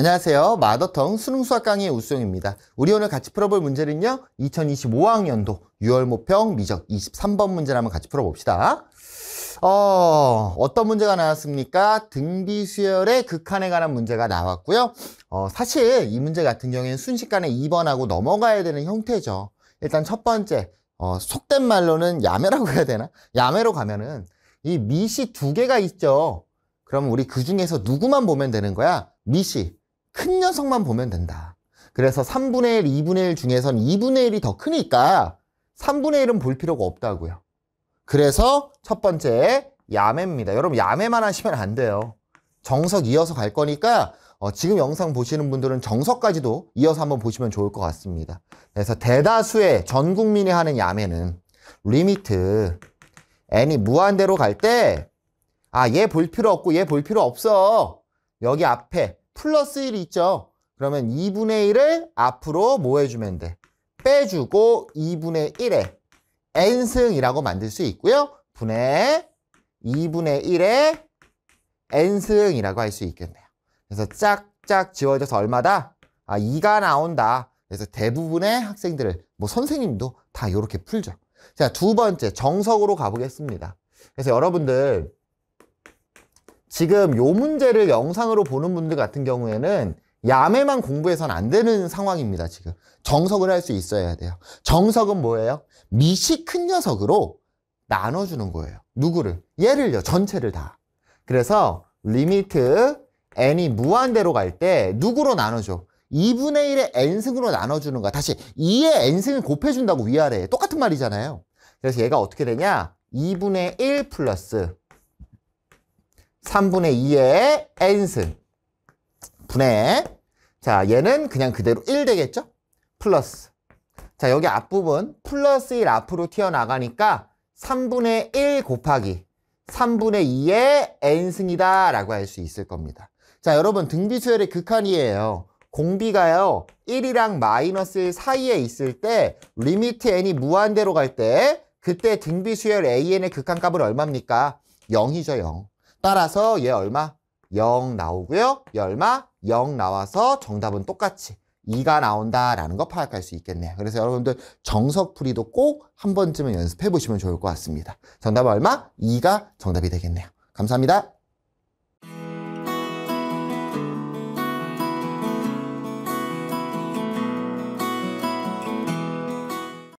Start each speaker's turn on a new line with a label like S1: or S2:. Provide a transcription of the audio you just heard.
S1: 안녕하세요. 마더텅 수능 수학 강의 우수영입니다. 우리 오늘 같이 풀어볼 문제는요. 2025학년도 6월 모평 미적 23번 문제를 한번 같이 풀어봅시다. 어, 어떤 문제가 나왔습니까? 등비 수열의 극한에 관한 문제가 나왔고요. 어, 사실 이 문제 같은 경우에는 순식간에 2번하고 넘어가야 되는 형태죠. 일단 첫 번째, 어, 속된 말로는 야매라고 해야 되나? 야매로 가면은 이 미시 두 개가 있죠. 그럼 우리 그 중에서 누구만 보면 되는 거야? 미시. 큰 녀석만 보면 된다. 그래서 3분의 1, 2분의 1 중에선 2분의 1이 더 크니까 3분의 1은 볼 필요가 없다고요. 그래서 첫 번째 야매입니다. 여러분 야매만 하시면 안 돼요. 정석 이어서 갈 거니까 어, 지금 영상 보시는 분들은 정석까지도 이어서 한번 보시면 좋을 것 같습니다. 그래서 대다수의 전 국민이 하는 야매는 리미트 n이 무한대로 갈 때 아 얘 볼 필요 없고 얘 볼 필요 없어 여기 앞에 플러스 1이 있죠. 그러면 2분의 1을 앞으로 뭐 해주면 돼? 빼주고 2분의 1에 n승이라고 만들 수 있고요. 분의 2분의 1에 n승이라고 할 수 있겠네요. 그래서 짝짝 지워져서 얼마다? 아, 2가 나온다. 그래서 대부분의 학생들을, 뭐 선생님도 다 이렇게 풀죠. 자, 두 번째 정석으로 가보겠습니다. 그래서 여러분들 지금 요 문제를 영상으로 보는 분들 같은 경우에는 야매만 공부해서는 안 되는 상황입니다, 지금. 정석을 할 수 있어야 돼요. 정석은 뭐예요? 미시 큰 녀석으로 나눠주는 거예요. 누구를? 얘를요, 전체를 다. 그래서 리미트 n이 무한대로 갈 때 누구로 나눠줘? 2분의 1의 n승으로 나눠주는 거야. 다시 2의 n승을 곱해준다고 위아래에. 똑같은 말이잖아요. 그래서 얘가 어떻게 되냐? 2분의 1 플러스 3분의 2의 n승 분의 자 얘는 그냥 그대로 1 되겠죠? 플러스 자 여기 앞부분 플러스 1 앞으로 튀어나가니까 3분의 1 곱하기 3분의 2의 n승이다 라고 할 수 있을 겁니다 자 여러분 등비수열의 극한이에요 공비가요 1이랑 마이너스 사이에 있을 때 리미트 n이 무한대로 갈 때 그때 등비수열 an의 극한값은 얼마입니까? 0이죠 0 따라서 얘 얼마? 0 나오고요. 얘 얼마? 0 나와서 정답은 똑같이 2가 나온다라는 거 파악할 수 있겠네요. 그래서 여러분들 정석풀이도 꼭 한 번쯤은 연습해 보시면 좋을 것 같습니다. 정답 은 얼마? 2가 정답이 되겠네요. 감사합니다.